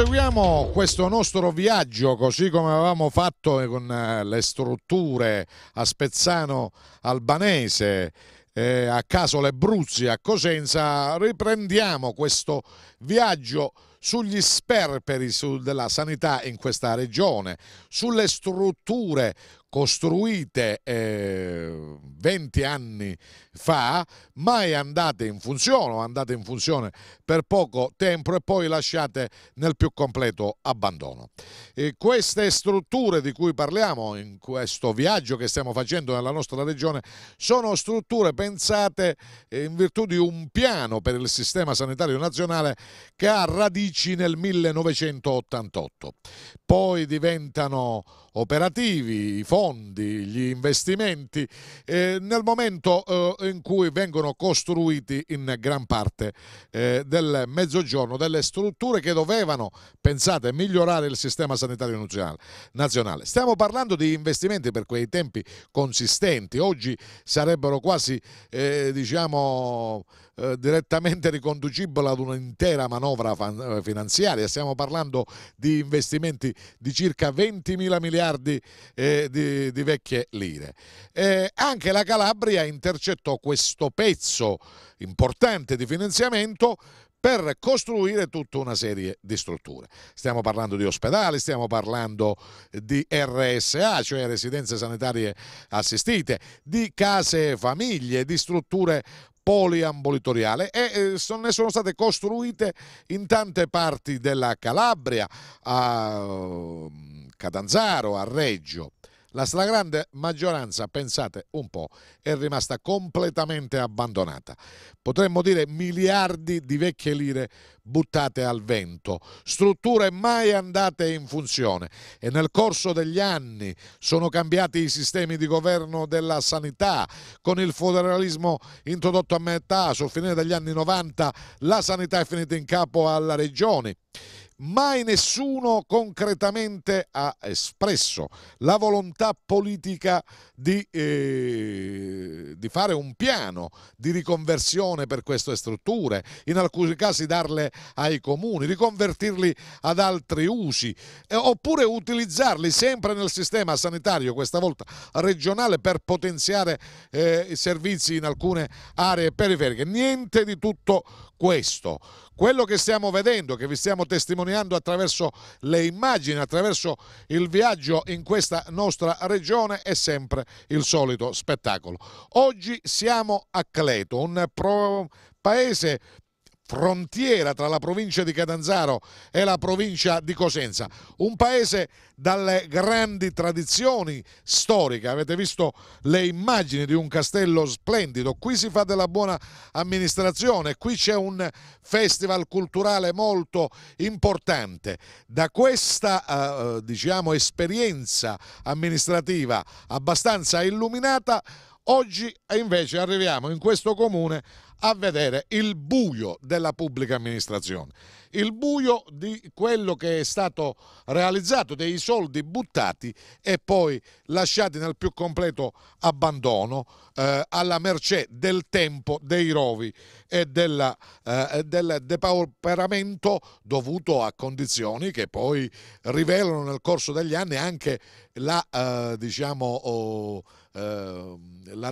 proseguiamo questo nostro viaggio così come avevamo fatto con eh, le strutture a Spezzano Albanese, eh, a Casole Bruzzi, a Cosenza, riprendiamo questo viaggio sugli sperperi su, della sanità in questa regione, sulle strutture costruite eh, 20 anni fa, mai andate in funzione o andate in funzione per poco tempo e poi lasciate nel più completo abbandono. E queste strutture di cui parliamo in questo viaggio che stiamo facendo nella nostra regione sono strutture pensate eh, in virtù di un piano per il sistema sanitario nazionale che ha radici nel 1988. Poi diventano operativi i fondi, gli investimenti. Eh, nel momento eh, in cui vengono costruiti in gran parte eh, del mezzogiorno delle strutture che dovevano, pensate, migliorare il sistema sanitario nazionale. Stiamo parlando di investimenti per quei tempi consistenti, oggi sarebbero quasi, eh, diciamo, eh, direttamente riconducibile ad un'intera manovra eh, finanziaria. Stiamo parlando di investimenti di circa 20 mila miliardi eh, di, di, vecchie lire. Eh, anche la Calabria intercettò questo pezzo importante di finanziamento per costruire tutta una serie di strutture. Stiamo parlando di ospedali, stiamo parlando di RSA, cioè residenze sanitarie assistite, di case famiglie, di strutture poliambulatoriale e eh, ne sono state costruite in tante parti della Calabria, a mm, Catanzaro, a Reggio. La stragrande maggioranza, pensate un po', è rimasta completamente abbandonata. Potremmo dire miliardi di vecchie lire buttate al vento, strutture mai andate in funzione e nel corso degli anni sono cambiati i sistemi di governo della sanità, con il federalismo introdotto a metà sul fine degli anni 90 la sanità è finita in capo alla regione mai nessuno concretamente ha espresso la volontà politica di, eh, di, fare un piano di riconversione per queste strutture, in alcuni casi darle ai comuni, riconvertirli ad altri usi, eh, oppure utilizzarli sempre nel sistema sanitario, questa volta regionale, per potenziare eh, i servizi in alcune aree periferiche. Niente di tutto questo questo. Quello che stiamo vedendo, che vi stiamo testimoniando attraverso le immagini, attraverso il viaggio in questa nostra regione, è sempre il solito spettacolo. Oggi siamo a Cleto, un pro paese frontiera tra la provincia di Catanzaro e la provincia di Cosenza, un paese dalle grandi tradizioni storiche, avete visto le immagini di un castello splendido, qui si fa della buona amministrazione, qui c'è un festival culturale molto importante, da questa eh, eh diciamo, esperienza amministrativa abbastanza illuminata Oggi invece arriviamo in questo comune a vedere il buio della pubblica amministrazione, il buio di quello che è stato realizzato, dei soldi buttati e poi lasciati nel più completo abbandono eh, alla mercé del tempo, dei rovi e della, eh, del depauperamento dovuto a condizioni che poi rivelano nel corso degli anni anche la eh, diciamo, oh, eh,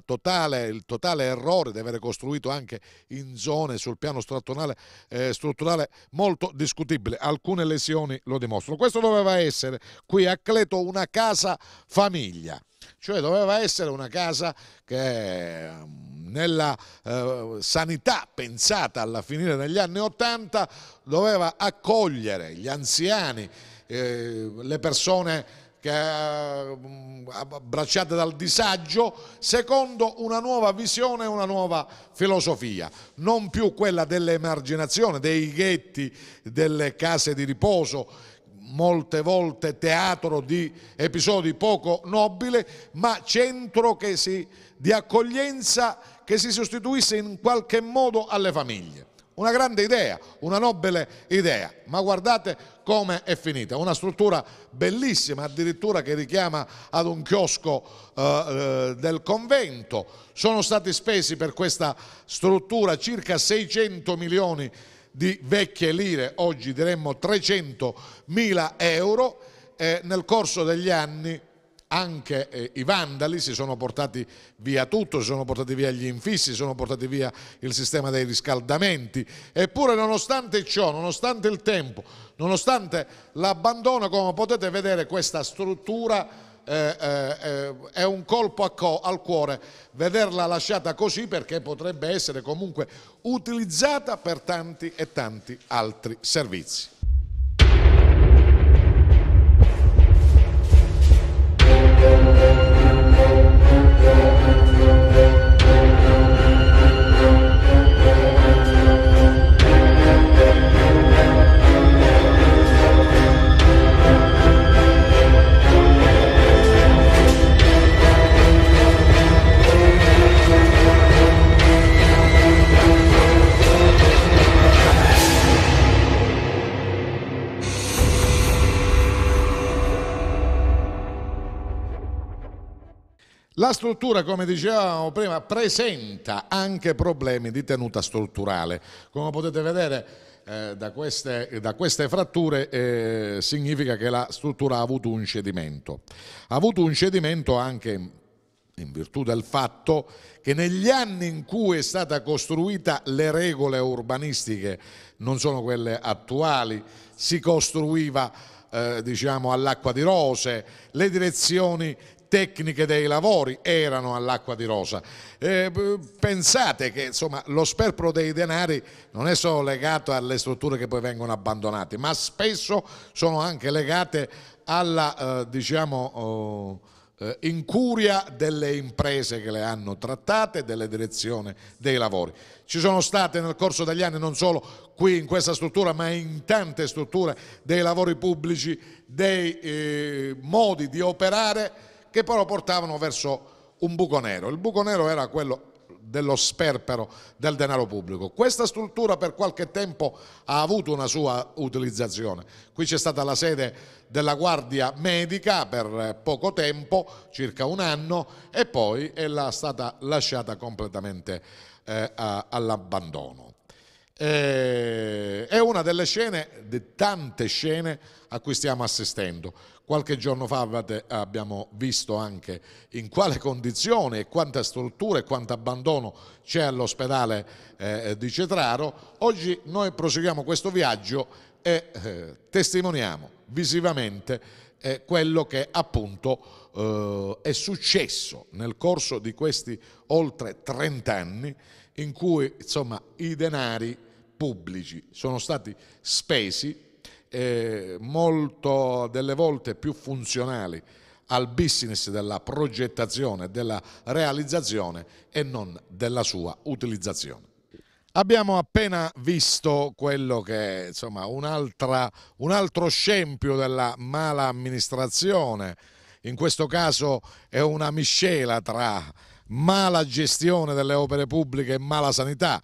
totale, il totale errore di avere costruito anche in zone sul piano strutturale, eh, strutturale molto discutibile. Alcune lesioni lo dimostrano. Questo doveva essere qui a Cleto una casa famiglia cioè doveva essere una casa che ehm, nella eh, sanità pensata alla fine degli anni Ottanta doveva accogliere gli anziani, eh, le persone che, mm, abbracciate dal disagio, secondo una nuova visione, una nuova filosofia, non più quella dell'emarginazione, dei ghetti, delle case di riposo, molte volte teatro di episodi poco nobili, ma centro si, di accoglienza che si sostituisse in qualche modo alle famiglie. Una grande idea, una nobile idea, ma guardate come è finita. Una struttura bellissima, addirittura che richiama ad un chiosco eh, eh del convento. Sono stati spesi per questa struttura circa 600 milioni di vecchie lire, oggi diremmo 300 mila euro. Eh, nel corso degli anni anche eh, i vandali si sono portati via tutto, si sono portati via gli infissi, si sono portati via il sistema dei riscaldamenti, eppure nonostante ciò, nonostante il tempo, nonostante l'abbandono, come potete vedere questa struttura eh, eh, eh è un colpo co al cuore vederla lasciata così perché potrebbe essere comunque utilizzata per tanti e tanti altri servizi. La struttura, come dicevamo prima, presenta anche problemi di tenuta strutturale. Come potete vedere eh, da, queste, da, queste, fratture eh, significa che la struttura ha avuto un cedimento. Ha avuto un cedimento anche in virtù del fatto che negli anni in cui è stata costruita le regole urbanistiche non sono quelle attuali, si costruiva eh, diciamo all'acqua di rose, le direzioni tecniche dei lavori erano all'acqua di rosa. Eh, pensate che insomma, lo sperpero dei denari non è solo legato alle strutture che poi vengono abbandonate, ma spesso sono anche legate alla, eh, diciamo, oh, eh, incuria delle imprese che le hanno trattate, delle direzioni dei lavori. Ci sono state nel corso degli anni, non solo qui in questa struttura, ma in tante strutture dei lavori pubblici, dei eh, modi di operare che però portavano verso un buco nero. Il buco nero era quello dello sperpero del denaro pubblico. Questa struttura per qualche tempo ha avuto una sua utilizzazione. Qui c'è stata la sede della Guardia Medica per eh, poco tempo, circa un anno, e poi è stata lasciata completamente eh, all'abbandono. Eh, è una delle scene, di tante scene a cui stiamo assistendo. Qualche giorno fa abbiamo visto anche in quale condizione e quanta struttura e quanto abbandono c'è all'ospedale eh, di Cetraro. Oggi noi proseguiamo questo viaggio e eh, testimoniamo visivamente eh, quello che appunto eh, è successo nel corso di questi oltre 30 anni in cui insomma, i denari pubblici sono stati spesi eh, molto delle volte più funzionali al business della progettazione, della realizzazione e non della sua utilizzazione. Abbiamo appena visto quello che è insomma, un altro scempio della mala amministrazione, in questo caso è una miscela tra mala gestione delle opere pubbliche e mala sanità.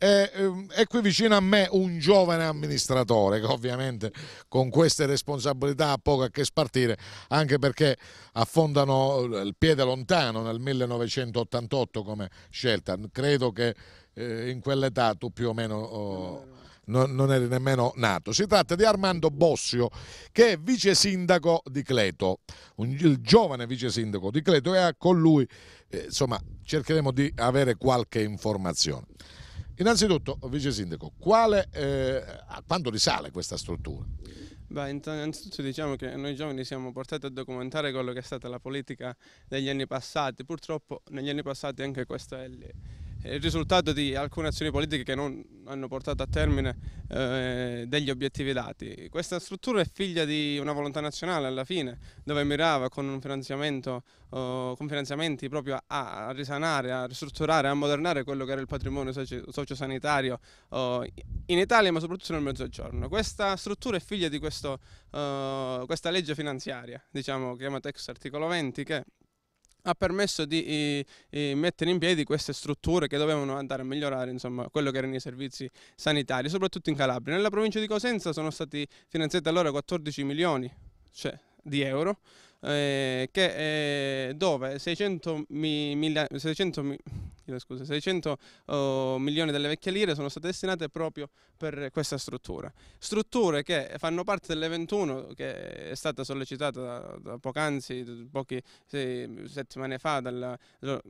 E, e ehm, qui vicino a me un giovane amministratore che ovviamente con queste responsabilità ha poco a che spartire, anche perché affondano eh, il piede lontano nel 1988 come scelta. Credo che eh, in quell'età tu più o meno... Oh, non, non eri nemmeno nato. Si tratta di Armando Bossio, che è vice sindaco di Cleto, un, il giovane vice sindaco di Cleto, e con lui eh, insomma, cercheremo di avere qualche informazione. Innanzitutto, Vice Sindaco, quale, eh, a quando risale questa struttura? Beh, innanzitutto diciamo che noi giovani siamo portati a documentare quello che è stata la politica degli anni passati, purtroppo negli anni passati anche questo è il il risultato di alcune azioni politiche che non hanno portato a termine eh, degli obiettivi dati. Questa struttura è figlia di una volontà nazionale alla fine, dove mirava con, oh, con finanziamenti proprio a, a, risanare, a ristrutturare, a modernare quello che era il patrimonio sociosanitario oh, in Italia ma soprattutto nel mezzogiorno. Questa struttura è figlia di questo, oh, questa legge finanziaria, diciamo, chiamata ex articolo 20, che ha permesso di eh, eh, mettere in piedi queste strutture che dovevano andare a migliorare insomma, quello che erano i servizi sanitari, soprattutto in Calabria. Nella provincia di Cosenza sono stati finanziati allora 14 milioni cioè, di euro, eh, che, eh, dove 600 mi, mila, 600 mi, chiedo scusa, 600 oh, milioni delle vecchie lire sono state destinate proprio per questa struttura. Strutture che fanno parte delle 21 che è stata sollecitata da, da poc'anzi, pochi sei, settimane fa, dal,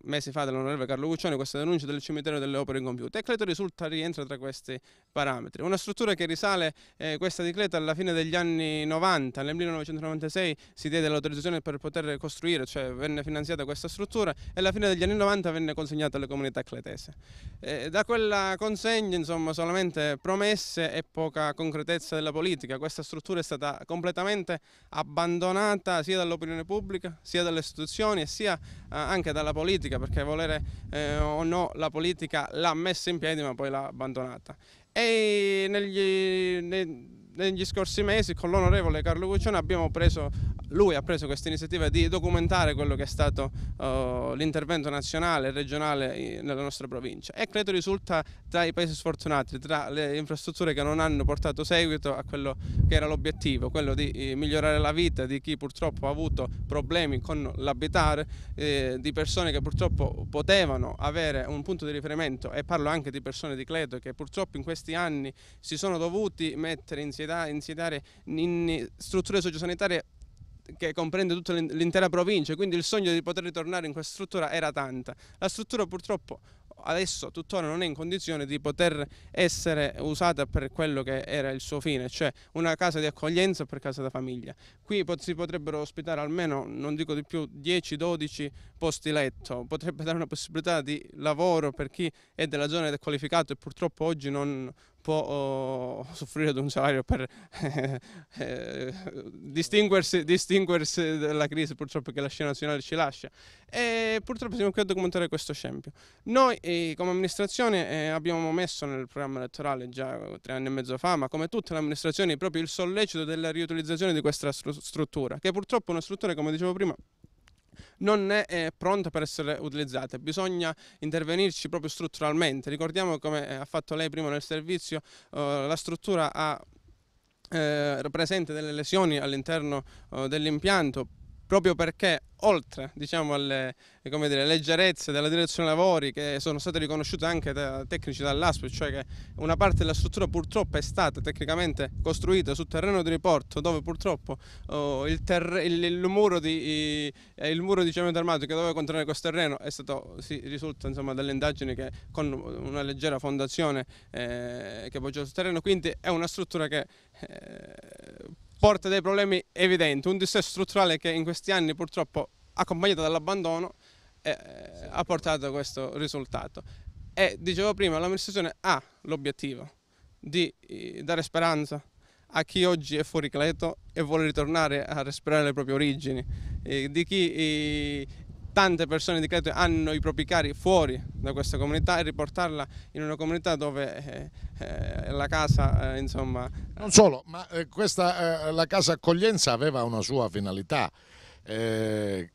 mesi fa dall'onorevole Carlo Guccioni, questa denuncia del cimitero delle opere incompiute e Cleto risulta rientra tra questi parametri. Una struttura che risale, eh, questa di Cleto, alla fine degli anni 90, nel 1996 si diede l'autorizzazione per poter costruire, cioè venne finanziata questa struttura e alla fine degli anni 90 venne consegnata alle comunità cletese. Eh, da quella consegna insomma solamente promesse e poca concretezza della politica, questa struttura è stata completamente abbandonata sia dall'opinione pubblica, sia dalle istituzioni e sia eh, anche dalla politica perché volere eh, o no la politica l'ha messa in piedi ma poi l'ha abbandonata. E negli, nei, negli scorsi mesi con l'onorevole Carlo Guccione abbiamo preso, lui ha preso questa iniziativa di documentare quello che è stato uh, l'intervento nazionale e regionale nella nostra provincia e credo risulta tra i paesi sfortunati, tra le infrastrutture che non hanno portato seguito a quello che era l'obiettivo, quello di eh, migliorare la vita di chi purtroppo ha avuto problemi con l'abitare, eh, di persone che purtroppo potevano avere un punto di riferimento e parlo anche di persone di Cleto che purtroppo in questi anni si sono dovuti mettere insieme sanità, insediare in strutture sociosanitarie che comprende tutta l'intera provincia, quindi il sogno di poter ritornare in questa struttura era tanta. La struttura purtroppo adesso tuttora non è in condizione di poter essere usata per quello che era il suo fine, cioè una casa di accoglienza per casa da famiglia. Qui si potrebbero ospitare almeno, non dico di più, 10-12 posti letto, potrebbe dare una possibilità di lavoro per chi è della zona ed è qualificato e purtroppo oggi non può oh, soffrire di un salario per eh, eh, distinguersi, distinguersi, dalla crisi purtroppo che la scena nazionale ci lascia e purtroppo siamo qui a documentare questo scempio. Noi eh, come amministrazione eh, abbiamo messo nel programma elettorale già tre anni e mezzo fa ma come tutte le amministrazioni proprio il sollecito della riutilizzazione di questa str struttura che purtroppo è una struttura come dicevo prima non è eh, pronta per essere utilizzata, bisogna intervenirci proprio strutturalmente. Ricordiamo come eh, ha fatto lei prima nel servizio, eh, la struttura ha eh, presente delle lesioni all'interno eh, dell'impianto proprio perché oltre diciamo, alle dire, leggerezze della direzione lavori che sono state riconosciute anche da tecnici dall'ASP, cioè che una parte della struttura purtroppo è stata tecnicamente costruita sul terreno di riporto dove purtroppo oh, il, il, il, muro di, eh, il, muro diciamo, di, cemento armato che doveva contenere questo terreno è stato, si risulta insomma, dalle indagini che con una leggera fondazione eh, che poggia sul terreno, quindi è una struttura che eh, porta dei problemi evidenti, un dissesto strutturale che in questi anni purtroppo accompagnato dall'abbandono eh, ha portato a questo risultato. E dicevo prima, l'amministrazione ha l'obiettivo di eh, dare speranza a chi oggi è fuori Cleto e vuole ritornare a respirare le proprie origini, eh, di chi eh, tante persone di Cretone hanno i propri cari fuori da questa comunità e riportarla in una comunità dove eh, eh la casa eh, insomma... Non solo, ma eh, questa, eh, la casa accoglienza aveva una sua finalità, eh,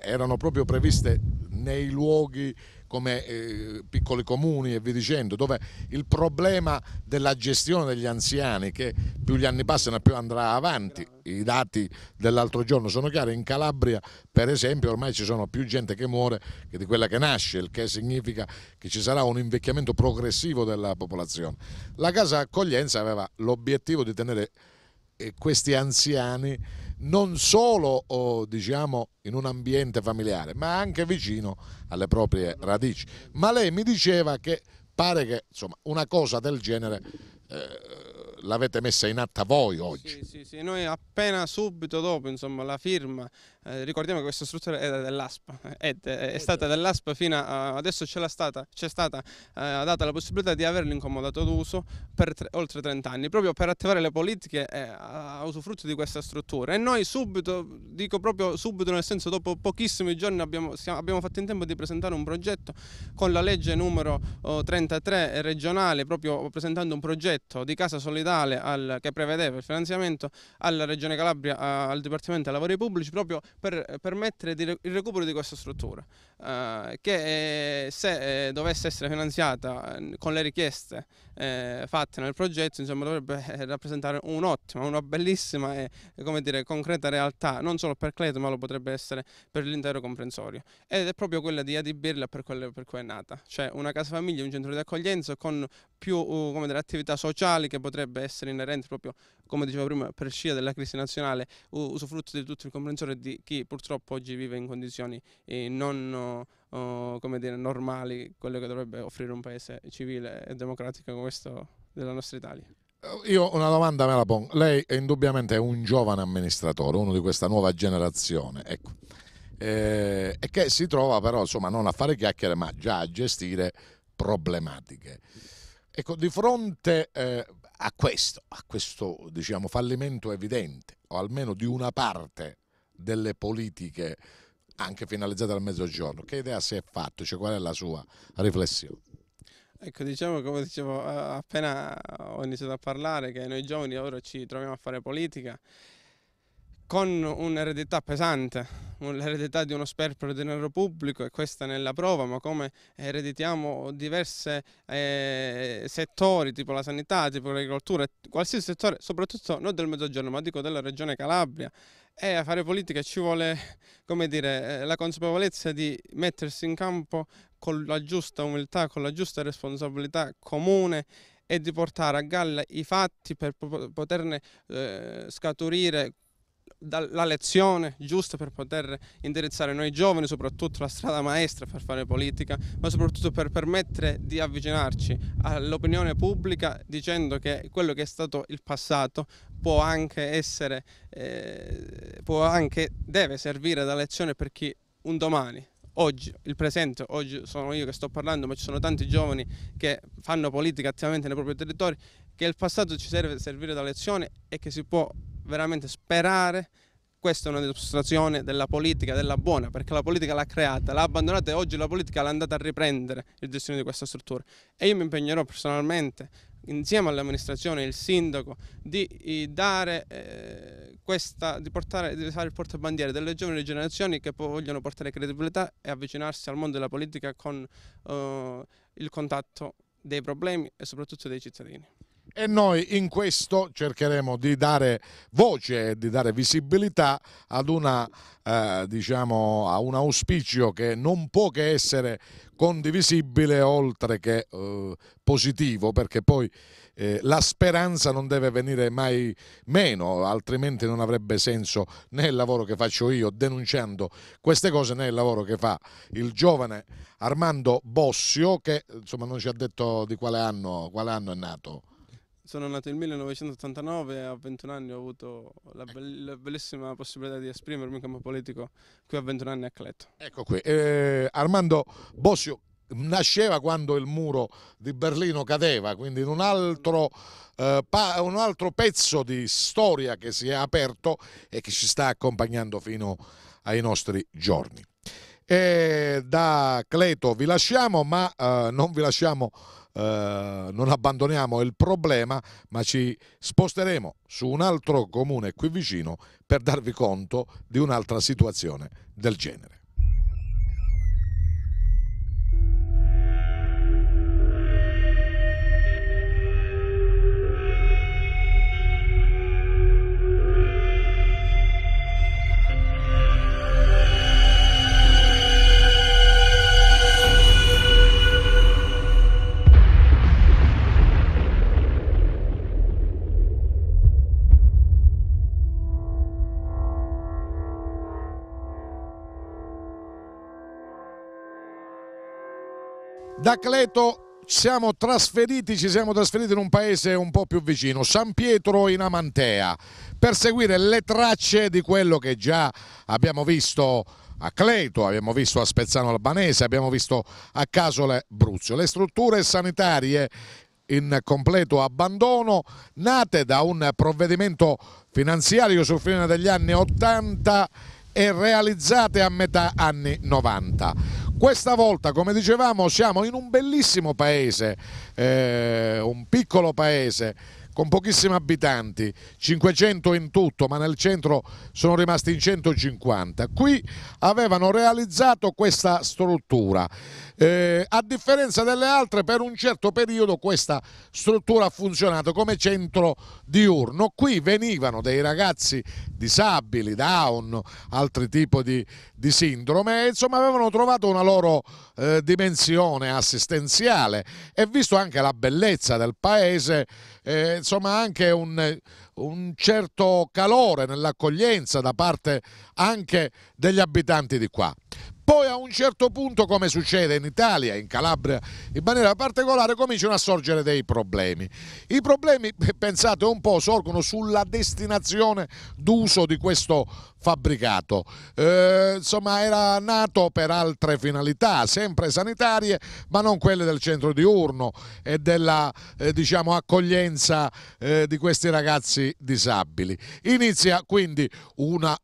erano proprio previste nei luoghi come eh, piccoli comuni e via dicendo, dove il problema della gestione degli anziani, che più gli anni passano più andrà avanti, i dati dell'altro giorno sono chiari, in Calabria per esempio ormai ci sono più gente che muore che di quella che nasce, il che significa che ci sarà un invecchiamento progressivo della popolazione. La casa accoglienza aveva l'obiettivo di tenere eh, questi anziani non solo diciamo, in un ambiente familiare, ma anche vicino alle proprie radici. Ma lei mi diceva che pare che insomma, una cosa del genere eh, l'avete messa in atto voi oggi. Sì, sì, sì, noi appena subito dopo insomma, la firma eh, ricordiamo che questa struttura era dell'ASP, è, è, stata dell'ASP fino a adesso c'è stata, stata eh, data la possibilità di averlo incomodato d'uso per tre, oltre 30 anni, proprio per attivare le politiche eh, a, usufrutto di questa struttura. E noi subito, dico proprio subito, nel senso dopo pochissimi giorni abbiamo, siamo, abbiamo fatto in tempo di presentare un progetto con la legge numero 33 regionale, proprio presentando un progetto di casa solidale al, che prevedeva il finanziamento alla Regione Calabria, al Dipartimento dei Lavori Pubblici, proprio per permettere il recupero di questa struttura eh, che eh, se eh, dovesse essere finanziata eh, con le richieste eh, fatte nel progetto insomma, dovrebbe rappresentare un'ottima, una bellissima e dire, concreta realtà non solo per Cleto ma lo potrebbe essere per l'intero comprensorio ed è proprio quella di Adibirla per, quelle, per cui è nata, cioè una casa famiglia, un centro di accoglienza con più uh, dire, attività sociali che potrebbe essere inerente proprio, come dicevo prima, per scia della crisi nazionale, uh, usufrutto di tutto il comprensore di chi purtroppo oggi vive in condizioni eh, non uh, come dire, normali, quelle che dovrebbe offrire un paese civile e democratico come questo della nostra Italia. Eh, io una domanda me la pongo. Lei è indubbiamente un giovane amministratore, uno di questa nuova generazione. Ecco. Eh, e che si trova però insomma non a fare chiacchiere ma già a gestire problematiche. Ecco, di fronte eh, a questo, a questo diciamo, fallimento evidente, o almeno di una parte delle politiche anche finalizzate al mezzogiorno, che idea si è fatta? Cioè, qual è la sua riflessione? Ecco, diciamo come dicevo eh, appena ho iniziato a parlare che noi giovani ora ci troviamo a fare politica con un'eredità pesante, l'eredità di uno sperpero di denaro pubblico e questa nella prova, ma come ereditiamo diversi eh, settori, tipo la sanità, tipo l'agricoltura, qualsiasi settore, soprattutto non del Mezzogiorno, ma dico della regione Calabria. E a fare politica ci vuole, come dire, eh, la consapevolezza di mettersi in campo con la giusta umiltà, con la giusta responsabilità comune e di portare a galla i fatti per poterne eh, scaturire la lezione giusta per poter indirizzare noi giovani, soprattutto la strada maestra per fare politica, ma soprattutto per permettere di avvicinarci all'opinione pubblica dicendo che quello che è stato il passato può anche essere, eh, può anche, deve servire da lezione per chi un domani oggi, il presente, oggi sono io che sto parlando, ma ci sono tanti giovani che fanno politica attivamente nei propri territori, che il passato ci serve servire da lezione e che si può veramente sperare questa è una dimostrazione della politica, della buona, perché la politica l'ha creata, l'ha abbandonata e oggi la politica l'ha andata a riprendere il destino di questa struttura. E io mi impegnerò personalmente, insieme all'amministrazione e al sindaco, di eh, dare eh, questa, di, portare, di fare il portabandiere delle giovani generazioni che vogliono portare credibilità e avvicinarsi al mondo della politica con eh, il contatto dei problemi e soprattutto dei cittadini e noi in questo cercheremo di dare voce e di dare visibilità ad una, eh, diciamo, a un auspicio che non può che essere condivisibile oltre che eh, positivo perché poi eh, la speranza non deve venire mai meno altrimenti non avrebbe senso né il lavoro che faccio io denunciando queste cose né il lavoro che fa il giovane Armando Bossio che insomma non ci ha detto di quale anno, quale anno è nato sono nato nel 1989 a 21 anni ho avuto la, ecco. be la, bellissima possibilità di esprimermi in campo politico qui a 21 anni a Cleto. Ecco qui, eh, Armando Bossio nasceva quando il muro di Berlino cadeva, quindi in un altro, eh, un altro pezzo di storia che si è aperto e che ci sta accompagnando fino ai nostri giorni. E eh, da Cleto vi lasciamo, ma eh, non vi lasciamo eh, non abbandoniamo il problema, ma ci sposteremo su un altro comune qui vicino per darvi conto di un'altra situazione del genere. Da Cleto siamo trasferiti, ci siamo trasferiti in un paese un po' più vicino, San Pietro in Amantea, per seguire le tracce di quello che già abbiamo visto a Cleto, abbiamo visto a Spezzano Albanese, abbiamo visto a Casole Bruzio. Le strutture sanitarie in completo abbandono, nate da un provvedimento finanziario sul fine degli anni 80 e realizzate a metà anni 90. Questa volta, come dicevamo, siamo in un bellissimo paese, eh, un piccolo paese con pochissimi abitanti, 500 in tutto, ma nel centro sono rimasti in 150. Qui avevano realizzato questa struttura. Eh, a differenza delle altre, per un certo periodo questa struttura ha funzionato come centro diurno. Qui venivano dei ragazzi disabili, down, altri tipi di, di sindrome, e insomma avevano trovato una loro eh, dimensione assistenziale e visto anche la bellezza del paese eh, insomma anche un, un certo calore nell'accoglienza da parte anche degli abitanti di qua. Poi a un certo punto, come succede in Italia, in Calabria in maniera particolare, cominciano a sorgere dei problemi. I problemi, pensate un po', sorgono sulla destinazione d'uso di questo fabbricato. Eh, insomma, era nato per altre finalità, sempre sanitarie, ma non quelle del centro diurno e della eh, diciamo, accoglienza eh, di questi ragazzi disabili. Inizia quindi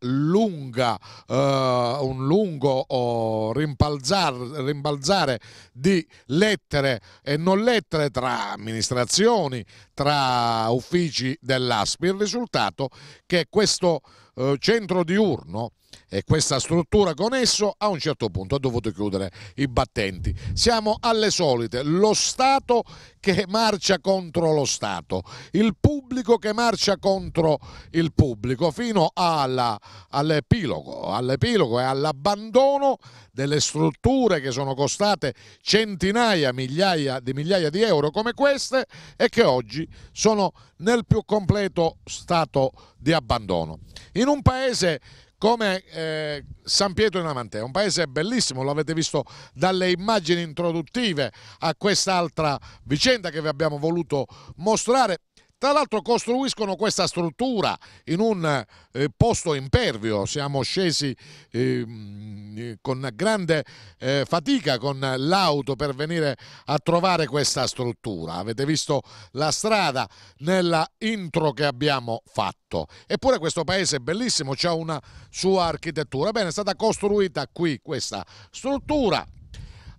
lunga, eh, un lungo oh, rimpalzar, rimbalzare di lettere e non lettere tra amministrazioni, tra uffici dell'ASPI. Il risultato è che questo eh, centro diurno e questa struttura con esso a un certo punto ha dovuto chiudere i battenti. Siamo alle solite, lo Stato che marcia contro lo Stato, il pubblico che marcia contro il pubblico, fino alla, all'epilogo, all'epilogo e all'abbandono delle strutture che sono costate centinaia, migliaia di migliaia di euro come queste e che oggi sono nel più completo stato di abbandono. In un paese come eh, San Pietro in Amantea. Un paese bellissimo, lo avete visto dalle immagini introduttive a quest'altra vicenda che vi abbiamo voluto mostrare. Tra l'altro costruiscono questa struttura in un eh, posto impervio, siamo scesi ehm, eh, con grande eh, fatica con l'auto per venire a trovare questa struttura. Avete visto la strada nella intro che abbiamo fatto. Eppure questo paese è bellissimo, ha una sua architettura. Bene, è stata costruita qui questa struttura,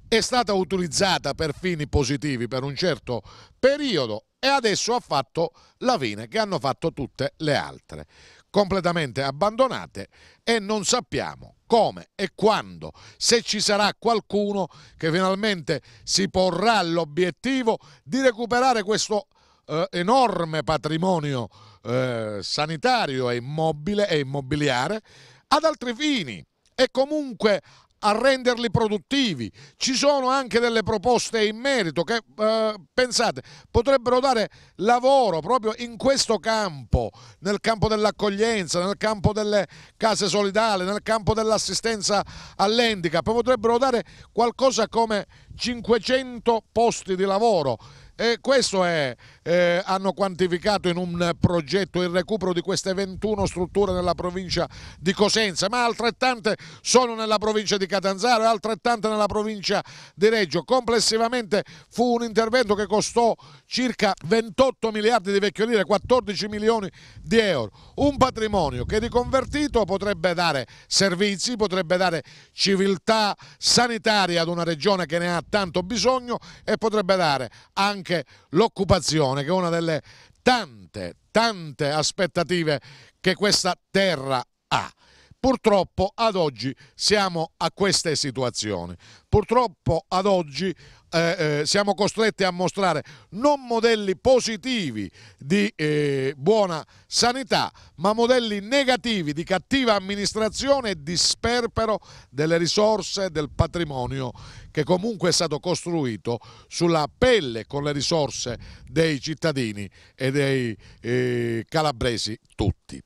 è stata utilizzata per fini positivi per un certo periodo e adesso ha fatto la fine che hanno fatto tutte le altre, completamente abbandonate e non sappiamo come e quando, se ci sarà qualcuno che finalmente si porrà l'obiettivo di recuperare questo eh, enorme patrimonio eh, sanitario e immobile e immobiliare ad altri fini e comunque a renderli produttivi. Ci sono anche delle proposte in merito che, eh, pensate, potrebbero dare lavoro proprio in questo campo, nel campo dell'accoglienza, nel campo delle case solidali, nel campo dell'assistenza all'handicap, potrebbero dare qualcosa come 500 posti di lavoro e questo è, eh, hanno quantificato in un progetto il recupero di queste 21 strutture nella provincia di Cosenza, ma altrettante sono nella provincia di Catanzaro e altrettante nella provincia di Reggio. Complessivamente fu un intervento che costò circa 28 miliardi di vecchio lire, 14 milioni di euro. Un patrimonio che riconvertito potrebbe dare servizi, potrebbe dare civiltà sanitaria ad una regione che ne ha tanto bisogno e potrebbe dare anche anche l'occupazione, che è una delle tante, tante aspettative che questa terra ha. Purtroppo ad oggi siamo a queste situazioni. Purtroppo ad oggi eh, eh, siamo costretti a mostrare non modelli positivi di eh, buona sanità, ma modelli negativi di cattiva amministrazione e di sperpero delle risorse del patrimonio che comunque è stato costruito sulla pelle con le risorse dei cittadini e dei eh, calabresi tutti.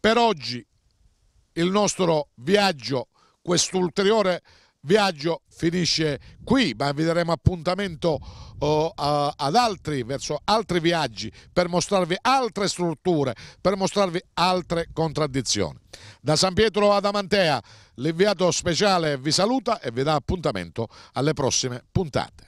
Per oggi il nostro viaggio, quest'ulteriore viaggio finisce qui, ma vi daremo appuntamento uh, ad altri, verso altri viaggi, per mostrarvi altre strutture, per mostrarvi altre contraddizioni. Da San Pietro ad Amantea, l'inviato speciale vi saluta e vi dà appuntamento alle prossime puntate.